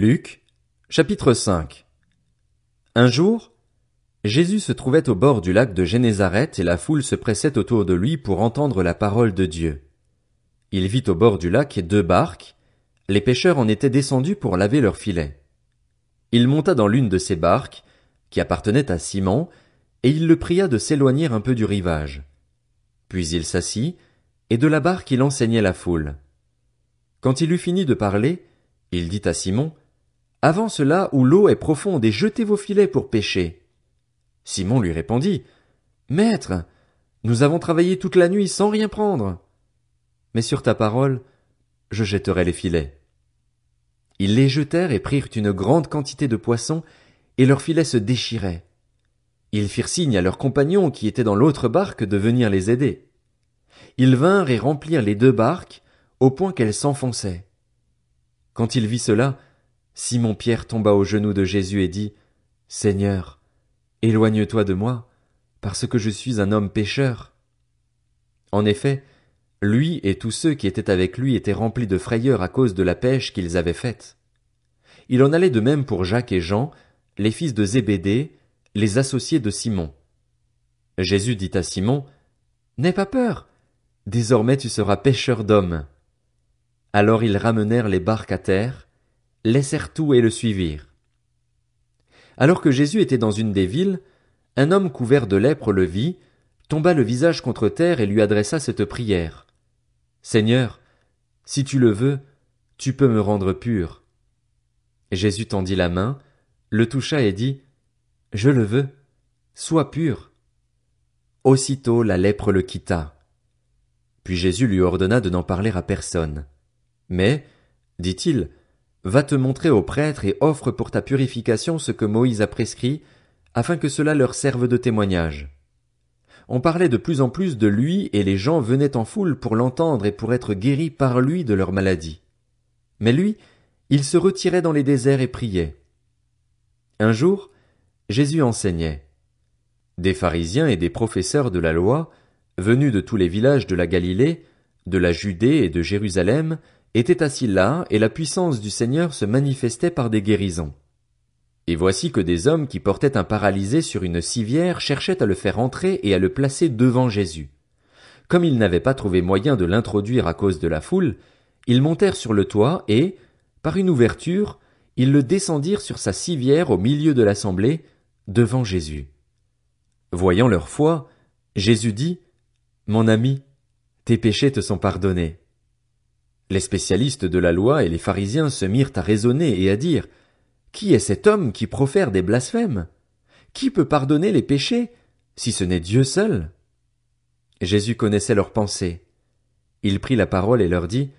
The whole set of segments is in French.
Luc, chapitre 5 Un jour, Jésus se trouvait au bord du lac de Génézareth et la foule se pressait autour de lui pour entendre la parole de Dieu. Il vit au bord du lac deux barques, les pêcheurs en étaient descendus pour laver leurs filets. Il monta dans l'une de ces barques, qui appartenait à Simon, et il le pria de s'éloigner un peu du rivage. Puis il s'assit, et de la barque il enseignait la foule. Quand il eut fini de parler, il dit à Simon, avant cela où l'eau est profonde et jetez vos filets pour pêcher. Simon lui répondit, Maître, nous avons travaillé toute la nuit sans rien prendre. Mais sur ta parole, je jetterai les filets. Ils les jetèrent et prirent une grande quantité de poissons, et leurs filets se déchiraient. Ils firent signe à leurs compagnons qui étaient dans l'autre barque de venir les aider. Ils vinrent et remplirent les deux barques, au point qu'elles s'enfonçaient. Quand il vit cela, Simon Pierre tomba aux genoux de Jésus et dit. Seigneur, éloigne toi de moi, parce que je suis un homme pécheur. En effet, lui et tous ceux qui étaient avec lui étaient remplis de frayeur à cause de la pêche qu'ils avaient faite. Il en allait de même pour Jacques et Jean, les fils de Zébédée, les associés de Simon. Jésus dit à Simon, N'aie pas peur, désormais tu seras pêcheur d'hommes. Alors ils ramenèrent les barques à terre, laissèrent tout et le suivirent. Alors que Jésus était dans une des villes, un homme couvert de lèpre le vit, tomba le visage contre terre et lui adressa cette prière. Seigneur, si tu le veux, tu peux me rendre pur. Jésus tendit la main, le toucha et dit, Je le veux, sois pur. Aussitôt la lèpre le quitta. Puis Jésus lui ordonna de n'en parler à personne. Mais, dit-il, Va te montrer au prêtre et offre pour ta purification ce que Moïse a prescrit, afin que cela leur serve de témoignage. On parlait de plus en plus de lui et les gens venaient en foule pour l'entendre et pour être guéris par lui de leur maladie. Mais lui, il se retirait dans les déserts et priait. Un jour, Jésus enseignait. Des pharisiens et des professeurs de la loi, venus de tous les villages de la Galilée, de la Judée et de Jérusalem, était assis là, et la puissance du Seigneur se manifestait par des guérisons. Et voici que des hommes qui portaient un paralysé sur une civière cherchaient à le faire entrer et à le placer devant Jésus. Comme ils n'avaient pas trouvé moyen de l'introduire à cause de la foule, ils montèrent sur le toit et, par une ouverture, ils le descendirent sur sa civière au milieu de l'assemblée, devant Jésus. Voyant leur foi, Jésus dit, Mon ami, tes péchés te sont pardonnés. Les spécialistes de la loi et les pharisiens se mirent à raisonner et à dire Qui est cet homme qui profère des blasphèmes? Qui peut pardonner les péchés, si ce n'est Dieu seul? Jésus connaissait leurs pensées. Il prit la parole et leur dit,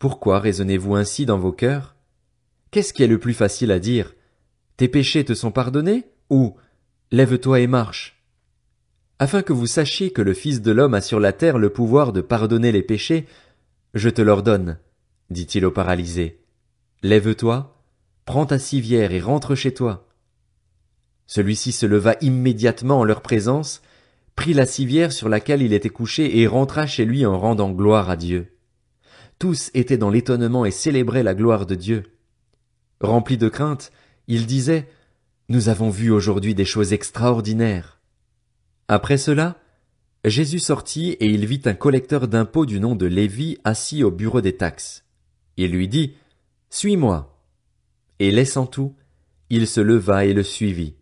Pourquoi raisonnez-vous ainsi dans vos cœurs? Qu'est-ce qui est le plus facile à dire? Tes péchés te sont pardonnés? ou Lève-toi et marche? Afin que vous sachiez que le Fils de l'homme a sur la terre le pouvoir de pardonner les péchés, je te l'ordonne, dit-il au paralysé. Lève-toi, prends ta civière et rentre chez toi. Celui-ci se leva immédiatement en leur présence, prit la civière sur laquelle il était couché et rentra chez lui en rendant gloire à Dieu. Tous étaient dans l'étonnement et célébraient la gloire de Dieu. Remplis de crainte, ils disaient, « Nous avons vu aujourd'hui des choses extraordinaires. Après cela, Jésus sortit et il vit un collecteur d'impôts du nom de Lévi assis au bureau des taxes. Il lui dit, Suis-moi. Et laissant tout, il se leva et le suivit.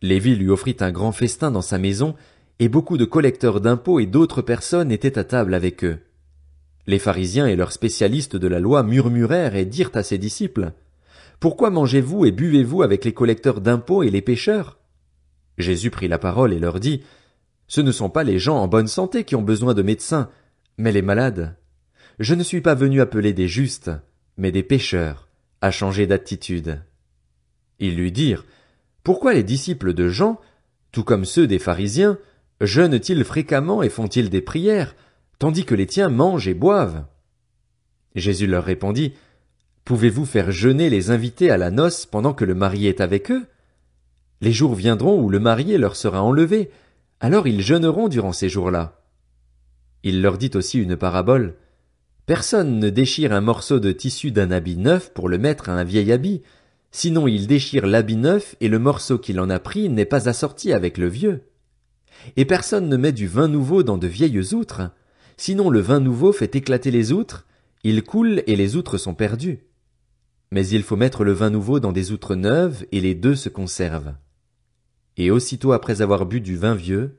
Lévi lui offrit un grand festin dans sa maison, et beaucoup de collecteurs d'impôts et d'autres personnes étaient à table avec eux. Les pharisiens et leurs spécialistes de la loi murmurèrent et dirent à ses disciples, Pourquoi mangez-vous et buvez-vous avec les collecteurs d'impôts et les pêcheurs ?» Jésus prit la parole et leur dit, ce ne sont pas les gens en bonne santé qui ont besoin de médecins, mais les malades. Je ne suis pas venu appeler des justes, mais des pécheurs, à changer d'attitude. Ils lui dirent, Pourquoi les disciples de Jean, tout comme ceux des pharisiens, jeûnent-ils fréquemment et font-ils des prières, tandis que les tiens mangent et boivent? Jésus leur répondit, Pouvez-vous faire jeûner les invités à la noce pendant que le marié est avec eux? Les jours viendront où le marié leur sera enlevé, alors ils jeûneront durant ces jours-là. Il leur dit aussi une parabole. Personne ne déchire un morceau de tissu d'un habit neuf pour le mettre à un vieil habit, sinon il déchire l'habit neuf et le morceau qu'il en a pris n'est pas assorti avec le vieux. Et personne ne met du vin nouveau dans de vieilles outres, sinon le vin nouveau fait éclater les outres, il coule et les outres sont perdues. Mais il faut mettre le vin nouveau dans des outres neuves et les deux se conservent. Et aussitôt après avoir bu du vin vieux,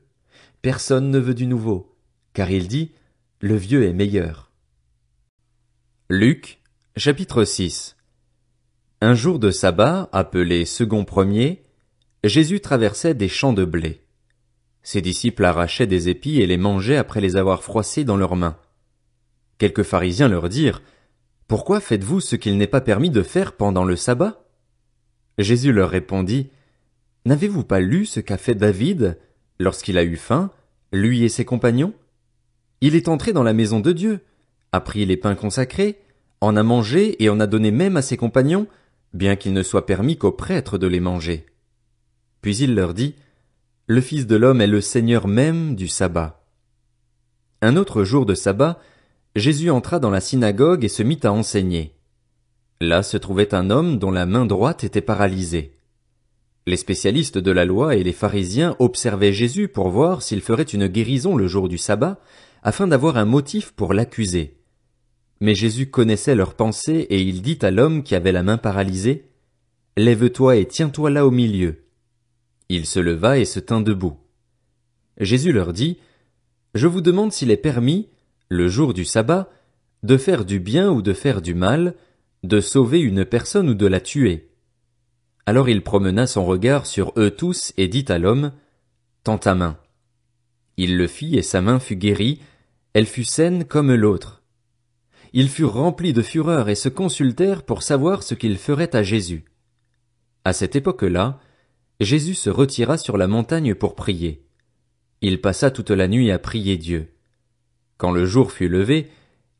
personne ne veut du nouveau, car il dit, le vieux est meilleur. Luc, chapitre 6 Un jour de sabbat, appelé second premier, Jésus traversait des champs de blé. Ses disciples arrachaient des épis et les mangeaient après les avoir froissés dans leurs mains. Quelques pharisiens leur dirent, Pourquoi faites-vous ce qu'il n'est pas permis de faire pendant le sabbat? Jésus leur répondit, N'avez-vous pas lu ce qu'a fait David lorsqu'il a eu faim, lui et ses compagnons? Il est entré dans la maison de Dieu, a pris les pains consacrés, en a mangé et en a donné même à ses compagnons, bien qu'il ne soit permis qu'aux prêtres de les manger. Puis il leur dit, Le Fils de l'homme est le Seigneur même du sabbat. Un autre jour de sabbat, Jésus entra dans la synagogue et se mit à enseigner. Là se trouvait un homme dont la main droite était paralysée. Les spécialistes de la loi et les pharisiens observaient Jésus pour voir s'il ferait une guérison le jour du sabbat, afin d'avoir un motif pour l'accuser. Mais Jésus connaissait leurs pensées et il dit à l'homme qui avait la main paralysée, Lève-toi et tiens-toi là au milieu. Il se leva et se tint debout. Jésus leur dit, Je vous demande s'il est permis, le jour du sabbat, de faire du bien ou de faire du mal, de sauver une personne ou de la tuer. Alors il promena son regard sur eux tous et dit à l'homme, Tends ta main. Il le fit et sa main fut guérie, elle fut saine comme l'autre. Ils furent remplis de fureur et se consultèrent pour savoir ce qu'ils feraient à Jésus. À cette époque-là, Jésus se retira sur la montagne pour prier. Il passa toute la nuit à prier Dieu. Quand le jour fut levé,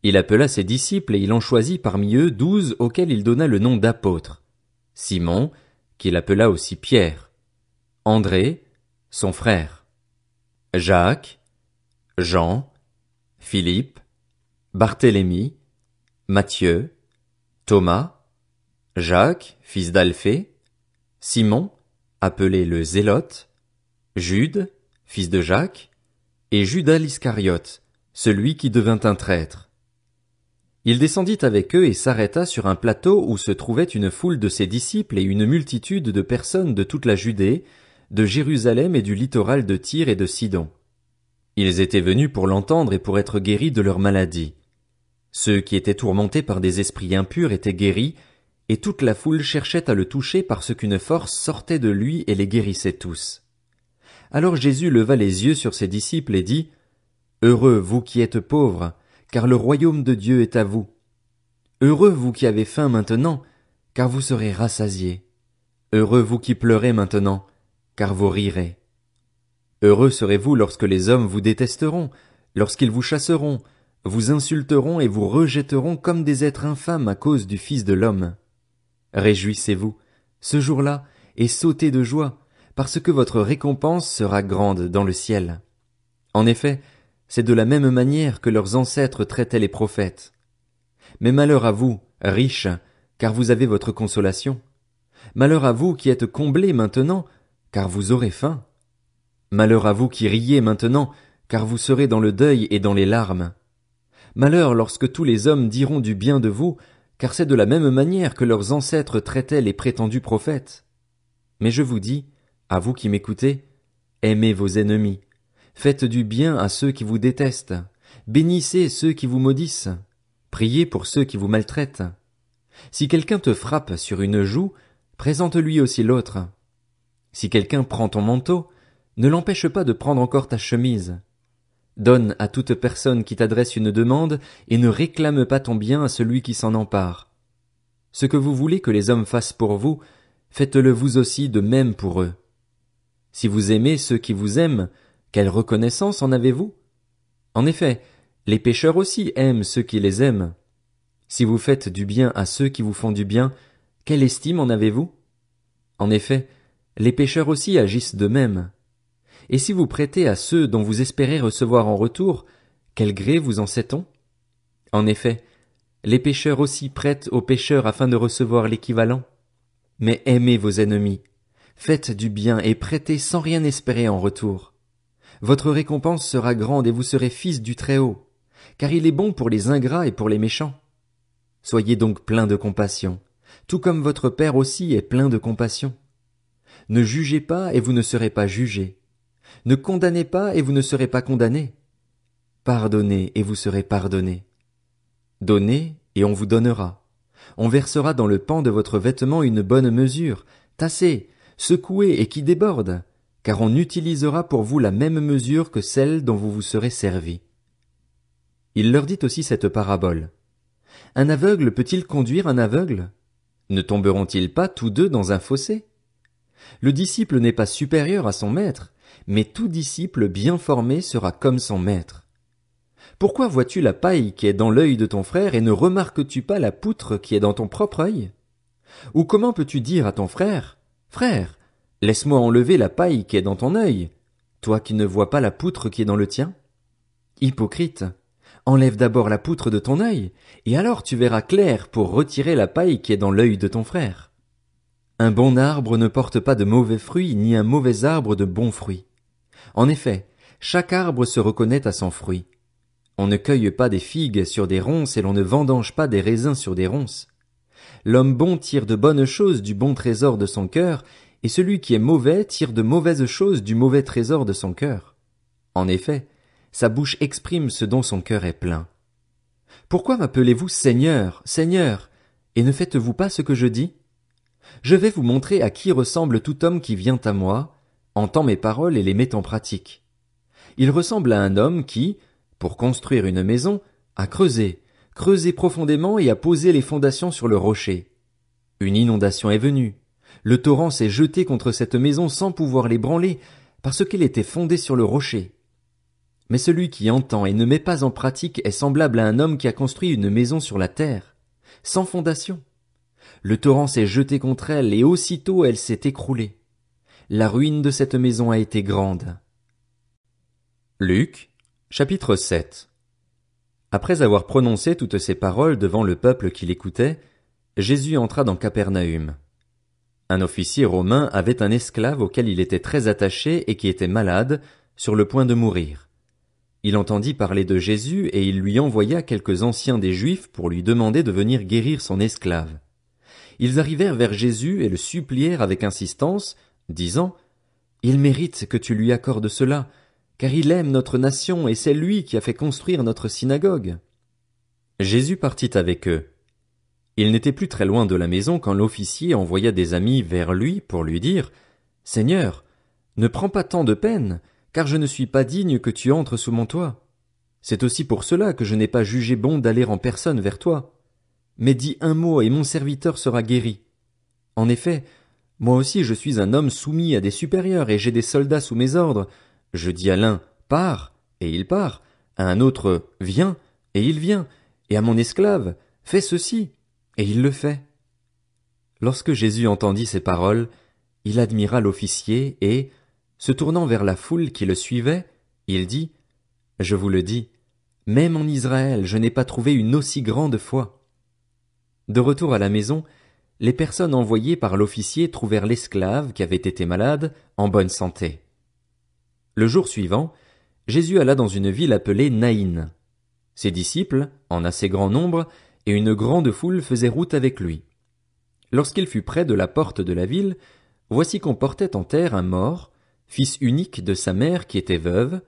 il appela ses disciples et il en choisit parmi eux douze auxquels il donna le nom d'apôtres. Simon, qu'il appela aussi Pierre, André, son frère, Jacques, Jean, Philippe, Barthélemy, Matthieu, Thomas, Jacques, fils d'Alphée, Simon, appelé le Zélote, Jude, fils de Jacques, et Judas l'Iscariote, celui qui devint un traître. Il descendit avec eux et s'arrêta sur un plateau où se trouvait une foule de ses disciples et une multitude de personnes de toute la Judée, de Jérusalem et du littoral de Tyr et de Sidon. Ils étaient venus pour l'entendre et pour être guéris de leur maladie. Ceux qui étaient tourmentés par des esprits impurs étaient guéris, et toute la foule cherchait à le toucher parce qu'une force sortait de lui et les guérissait tous. Alors Jésus leva les yeux sur ses disciples et dit, Heureux vous qui êtes pauvres, car le royaume de Dieu est à vous. Heureux vous qui avez faim maintenant, car vous serez rassasiés. Heureux vous qui pleurez maintenant, car vous rirez. Heureux serez-vous lorsque les hommes vous détesteront, lorsqu'ils vous chasseront, vous insulteront et vous rejetteront comme des êtres infâmes à cause du Fils de l'homme. Réjouissez-vous, ce jour-là, et sautez de joie, parce que votre récompense sera grande dans le ciel. En effet, c'est de la même manière que leurs ancêtres traitaient les prophètes. Mais malheur à vous, riches, car vous avez votre consolation. Malheur à vous qui êtes comblés maintenant, car vous aurez faim. Malheur à vous qui riez maintenant, car vous serez dans le deuil et dans les larmes. Malheur lorsque tous les hommes diront du bien de vous, car c'est de la même manière que leurs ancêtres traitaient les prétendus prophètes. Mais je vous dis, à vous qui m'écoutez, aimez vos ennemis, Faites du bien à ceux qui vous détestent. Bénissez ceux qui vous maudissent. Priez pour ceux qui vous maltraitent. Si quelqu'un te frappe sur une joue, présente-lui aussi l'autre. Si quelqu'un prend ton manteau, ne l'empêche pas de prendre encore ta chemise. Donne à toute personne qui t'adresse une demande et ne réclame pas ton bien à celui qui s'en empare. Ce que vous voulez que les hommes fassent pour vous, faites-le vous aussi de même pour eux. Si vous aimez ceux qui vous aiment, quelle reconnaissance en avez-vous En effet, les pêcheurs aussi aiment ceux qui les aiment. Si vous faites du bien à ceux qui vous font du bien, quelle estime en avez-vous En effet, les pêcheurs aussi agissent de même. Et si vous prêtez à ceux dont vous espérez recevoir en retour, quel gré vous en sait-on En effet, les pêcheurs aussi prêtent aux pécheurs afin de recevoir l'équivalent. Mais aimez vos ennemis, faites du bien et prêtez sans rien espérer en retour. Votre récompense sera grande et vous serez fils du Très-Haut, car il est bon pour les ingrats et pour les méchants. Soyez donc plein de compassion, tout comme votre Père aussi est plein de compassion. Ne jugez pas et vous ne serez pas jugés. Ne condamnez pas et vous ne serez pas condamnés. Pardonnez et vous serez pardonnés. Donnez et on vous donnera. On versera dans le pan de votre vêtement une bonne mesure, tassée, secouée et qui déborde, car on utilisera pour vous la même mesure que celle dont vous vous serez servi. Il leur dit aussi cette parabole. Un aveugle peut-il conduire un aveugle? Ne tomberont-ils pas tous deux dans un fossé? Le disciple n'est pas supérieur à son maître, mais tout disciple bien formé sera comme son maître. Pourquoi vois-tu la paille qui est dans l'œil de ton frère et ne remarques-tu pas la poutre qui est dans ton propre œil? Ou comment peux-tu dire à ton frère, Frère, Laisse-moi enlever la paille qui est dans ton œil, toi qui ne vois pas la poutre qui est dans le tien. Hypocrite, enlève d'abord la poutre de ton œil, et alors tu verras clair pour retirer la paille qui est dans l'œil de ton frère. Un bon arbre ne porte pas de mauvais fruits, ni un mauvais arbre de bons fruits. En effet, chaque arbre se reconnaît à son fruit. On ne cueille pas des figues sur des ronces et l'on ne vendange pas des raisins sur des ronces. L'homme bon tire de bonnes choses du bon trésor de son cœur, et celui qui est mauvais tire de mauvaises choses du mauvais trésor de son cœur. En effet, sa bouche exprime ce dont son cœur est plein. Pourquoi m'appelez-vous Seigneur, Seigneur, et ne faites-vous pas ce que je dis? Je vais vous montrer à qui ressemble tout homme qui vient à moi, entend mes paroles et les met en pratique. Il ressemble à un homme qui, pour construire une maison, a creusé, creusé profondément et a posé les fondations sur le rocher. Une inondation est venue, le torrent s'est jeté contre cette maison sans pouvoir l'ébranler, parce qu'elle était fondée sur le rocher. Mais celui qui entend et ne met pas en pratique est semblable à un homme qui a construit une maison sur la terre, sans fondation. Le torrent s'est jeté contre elle, et aussitôt elle s'est écroulée. La ruine de cette maison a été grande. Luc, chapitre 7 Après avoir prononcé toutes ces paroles devant le peuple qui l'écoutait, Jésus entra dans Capernaüm. Un officier romain avait un esclave auquel il était très attaché et qui était malade, sur le point de mourir. Il entendit parler de Jésus et il lui envoya quelques anciens des Juifs pour lui demander de venir guérir son esclave. Ils arrivèrent vers Jésus et le supplièrent avec insistance, disant Il mérite que tu lui accordes cela, car il aime notre nation et c'est lui qui a fait construire notre synagogue. Jésus partit avec eux. Il n'était plus très loin de la maison quand l'officier envoya des amis vers lui pour lui dire Seigneur, ne prends pas tant de peine, car je ne suis pas digne que tu entres sous mon toit. C'est aussi pour cela que je n'ai pas jugé bon d'aller en personne vers toi. Mais dis un mot et mon serviteur sera guéri. En effet, moi aussi je suis un homme soumis à des supérieurs et j'ai des soldats sous mes ordres. Je dis à l'un pars, et il part, à un autre viens, et il vient, et à mon esclave fais ceci, et il le fait. Lorsque Jésus entendit ces paroles, il admira l'officier et, se tournant vers la foule qui le suivait, il dit, Je vous le dis, même en Israël je n'ai pas trouvé une aussi grande foi. De retour à la maison, les personnes envoyées par l'officier trouvèrent l'esclave qui avait été malade en bonne santé. Le jour suivant, Jésus alla dans une ville appelée Naïn. Ses disciples, en assez grand nombre, et une grande foule faisait route avec lui. Lorsqu'il fut près de la porte de la ville, voici qu'on portait en terre un mort, fils unique de sa mère qui était veuve,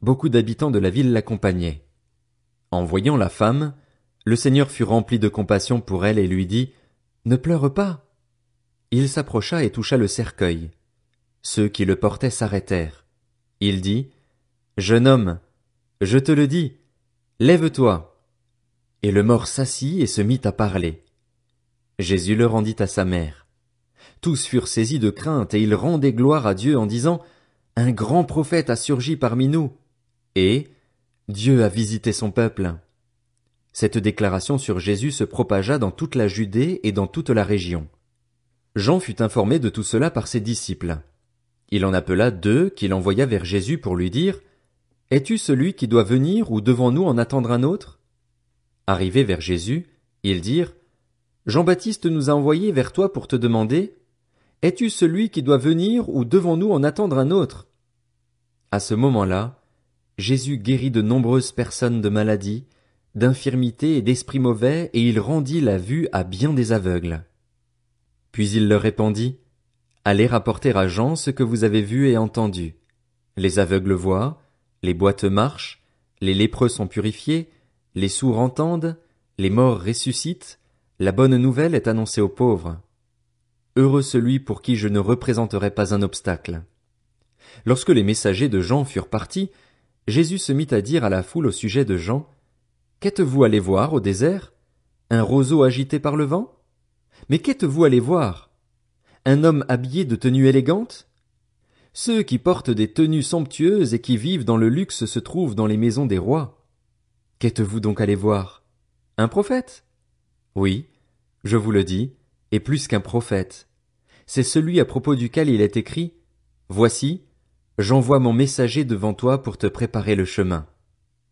beaucoup d'habitants de la ville l'accompagnaient. En voyant la femme, le Seigneur fut rempli de compassion pour elle et lui dit, Ne pleure pas. Il s'approcha et toucha le cercueil. Ceux qui le portaient s'arrêtèrent. Il dit, Jeune homme, je te le dis, lève-toi. Et le mort s'assit et se mit à parler. Jésus le rendit à sa mère. Tous furent saisis de crainte, et ils rendaient gloire à Dieu en disant, Un grand prophète a surgi parmi nous. Et, Dieu a visité son peuple. Cette déclaration sur Jésus se propagea dans toute la Judée et dans toute la région. Jean fut informé de tout cela par ses disciples. Il en appela deux qu'il envoya vers Jésus pour lui dire, Es-tu celui qui doit venir ou devant nous en attendre un autre? Arrivés vers Jésus, ils dirent Jean-Baptiste nous a envoyés vers toi pour te demander Es-tu celui qui doit venir ou devons-nous en attendre un autre À ce moment-là, Jésus guérit de nombreuses personnes de maladies, d'infirmités et d'esprits mauvais, et il rendit la vue à bien des aveugles. Puis il leur répondit Allez rapporter à Jean ce que vous avez vu et entendu. Les aveugles voient, les boîtes marchent, les lépreux sont purifiés, les sourds entendent, les morts ressuscitent, la bonne nouvelle est annoncée aux pauvres. Heureux celui pour qui je ne représenterai pas un obstacle. Lorsque les messagers de Jean furent partis, Jésus se mit à dire à la foule au sujet de Jean. Qu'êtes vous allé voir au désert? Un roseau agité par le vent? Mais qu'êtes vous allé voir? Un homme habillé de tenues élégantes Ceux qui portent des tenues somptueuses et qui vivent dans le luxe se trouvent dans les maisons des rois. Qu'êtes-vous donc allé voir Un prophète Oui, je vous le dis, et plus qu'un prophète. C'est celui à propos duquel il est écrit Voici, j'envoie mon messager devant toi pour te préparer le chemin.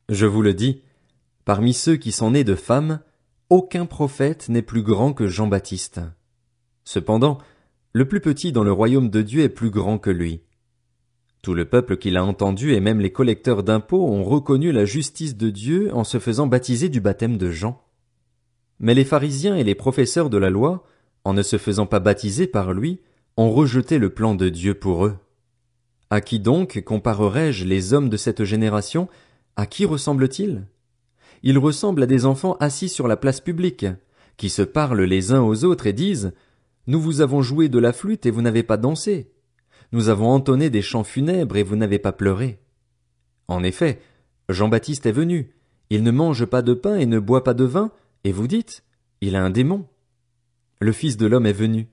Je vous le dis, parmi ceux qui sont nés de femmes, aucun prophète n'est plus grand que Jean-Baptiste. Cependant, le plus petit dans le royaume de Dieu est plus grand que lui. Tout le peuple qui l'a entendu et même les collecteurs d'impôts ont reconnu la justice de Dieu en se faisant baptiser du baptême de Jean. Mais les pharisiens et les professeurs de la loi, en ne se faisant pas baptiser par lui, ont rejeté le plan de Dieu pour eux. À qui donc comparerai-je les hommes de cette génération? À qui ressemblent-ils? Ils ressemblent à des enfants assis sur la place publique, qui se parlent les uns aux autres et disent, Nous vous avons joué de la flûte et vous n'avez pas dansé nous avons entonné des chants funèbres et vous n'avez pas pleuré. En effet, Jean-Baptiste est venu, il ne mange pas de pain et ne boit pas de vin, et vous dites, il a un démon. Le Fils de l'homme est venu,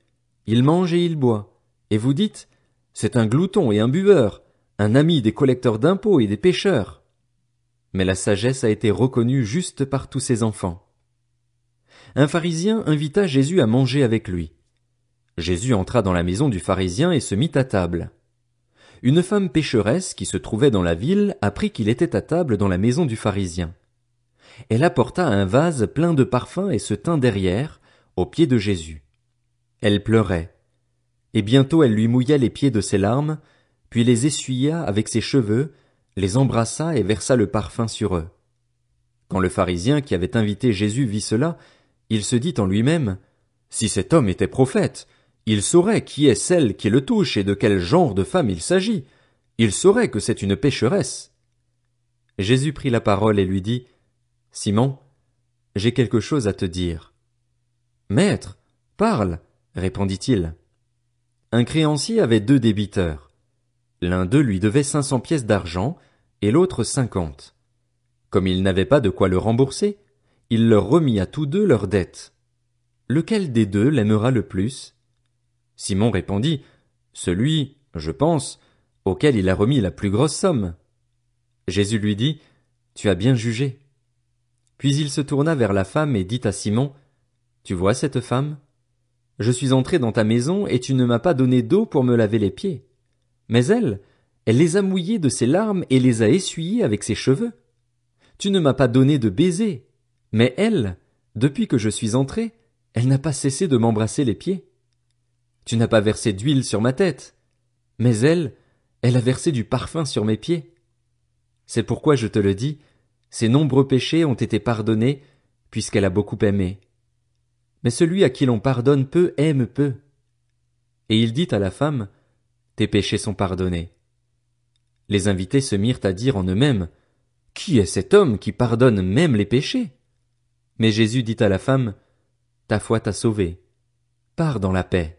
il mange et il boit, et vous dites, c'est un glouton et un buveur, un ami des collecteurs d'impôts et des pêcheurs. Mais la sagesse a été reconnue juste par tous ses enfants. Un pharisien invita Jésus à manger avec lui. Jésus entra dans la maison du pharisien et se mit à table. Une femme pécheresse qui se trouvait dans la ville apprit qu'il était à table dans la maison du pharisien. Elle apporta un vase plein de parfums et se tint derrière, aux pieds de Jésus. Elle pleurait. Et bientôt elle lui mouilla les pieds de ses larmes, puis les essuya avec ses cheveux, les embrassa et versa le parfum sur eux. Quand le pharisien qui avait invité Jésus vit cela, il se dit en lui-même, Si cet homme était prophète, il saurait qui est celle qui le touche et de quel genre de femme il s'agit. Il saurait que c'est une pécheresse. Jésus prit la parole et lui dit, Simon, j'ai quelque chose à te dire. Maître, parle, répondit-il. Un créancier avait deux débiteurs. L'un d'eux lui devait cinq cents pièces d'argent et l'autre cinquante. Comme il n'avait pas de quoi le rembourser, il leur remit à tous deux leurs dettes. Lequel des deux l'aimera le plus? Simon répondit. Celui, je pense, auquel il a remis la plus grosse somme. Jésus lui dit. Tu as bien jugé. Puis il se tourna vers la femme et dit à Simon. Tu vois cette femme? Je suis entré dans ta maison et tu ne m'as pas donné d'eau pour me laver les pieds. Mais elle, elle les a mouillés de ses larmes et les a essuyés avec ses cheveux. Tu ne m'as pas donné de baiser, Mais elle, depuis que je suis entré, elle n'a pas cessé de m'embrasser les pieds. Tu n'as pas versé d'huile sur ma tête. Mais elle, elle a versé du parfum sur mes pieds. C'est pourquoi je te le dis, ses nombreux péchés ont été pardonnés, puisqu'elle a beaucoup aimé. Mais celui à qui l'on pardonne peu aime peu. Et il dit à la femme, Tes péchés sont pardonnés. Les invités se mirent à dire en eux-mêmes, Qui est cet homme qui pardonne même les péchés? Mais Jésus dit à la femme, Ta foi t'a sauvée. Pars dans la paix.